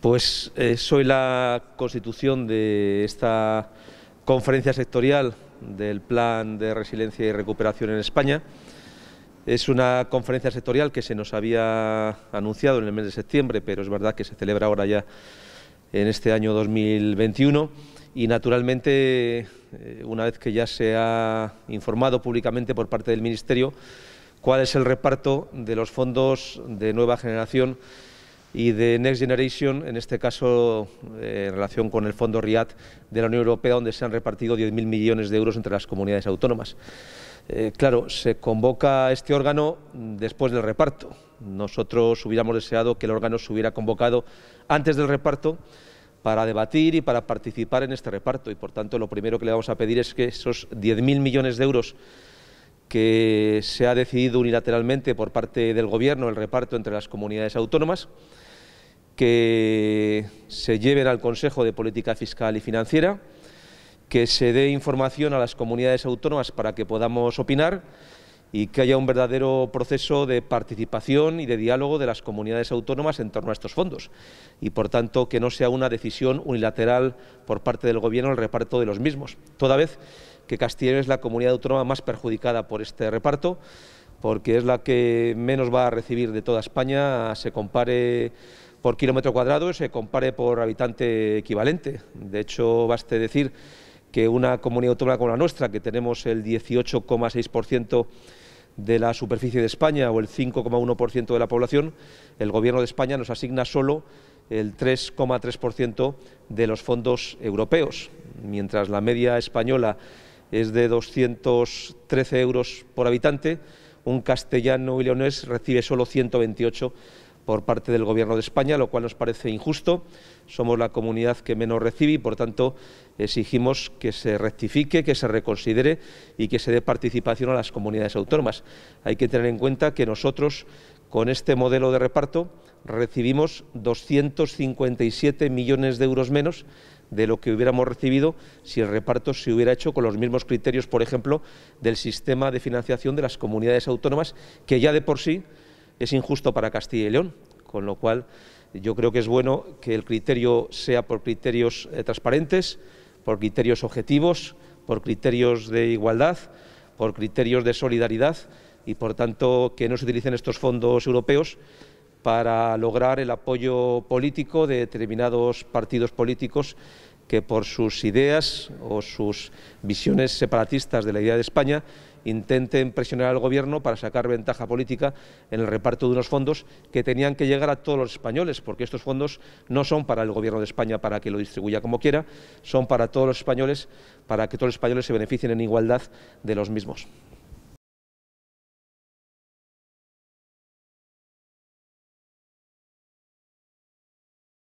Pues eh, soy la constitución de esta conferencia sectorial del Plan de Resiliencia y Recuperación en España. Es una conferencia sectorial que se nos había anunciado en el mes de septiembre, pero es verdad que se celebra ahora ya en este año 2021 y naturalmente eh, una vez que ya se ha informado públicamente por parte del Ministerio cuál es el reparto de los fondos de nueva generación y de Next Generation, en este caso eh, en relación con el Fondo RIAD de la Unión Europea, donde se han repartido 10.000 millones de euros entre las comunidades autónomas. Eh, claro, se convoca este órgano después del reparto. Nosotros hubiéramos deseado que el órgano se hubiera convocado antes del reparto para debatir y para participar en este reparto. Y, por tanto, lo primero que le vamos a pedir es que esos 10.000 millones de euros que se ha decidido unilateralmente por parte del Gobierno el reparto entre las comunidades autónomas, que se lleven al Consejo de Política Fiscal y Financiera, que se dé información a las comunidades autónomas para que podamos opinar y que haya un verdadero proceso de participación y de diálogo de las comunidades autónomas en torno a estos fondos y, por tanto, que no sea una decisión unilateral por parte del Gobierno el reparto de los mismos, toda vez que Castilla es la comunidad autónoma más perjudicada por este reparto, porque es la que menos va a recibir de toda España, se compare por kilómetro cuadrado, se compare por habitante equivalente. De hecho, baste decir que una comunidad autónoma como la nuestra, que tenemos el 18,6% de la superficie de España o el 5,1% de la población, el Gobierno de España nos asigna solo el 3,3% de los fondos europeos, mientras la media española es de 213 euros por habitante, un castellano y leonés recibe solo 128 por parte del Gobierno de España, lo cual nos parece injusto. Somos la comunidad que menos recibe y, por tanto, exigimos que se rectifique, que se reconsidere y que se dé participación a las comunidades autónomas. Hay que tener en cuenta que nosotros, con este modelo de reparto, recibimos 257 millones de euros menos de lo que hubiéramos recibido si el reparto se hubiera hecho con los mismos criterios, por ejemplo, del sistema de financiación de las comunidades autónomas, que ya de por sí es injusto para Castilla y León, con lo cual yo creo que es bueno que el criterio sea por criterios eh, transparentes, por criterios objetivos, por criterios de igualdad, por criterios de solidaridad y, por tanto, que no se utilicen estos fondos europeos para lograr el apoyo político de determinados partidos políticos que por sus ideas o sus visiones separatistas de la idea de España intenten presionar al gobierno para sacar ventaja política en el reparto de unos fondos que tenían que llegar a todos los españoles, porque estos fondos no son para el gobierno de España para que lo distribuya como quiera, son para todos los españoles, para que todos los españoles se beneficien en igualdad de los mismos.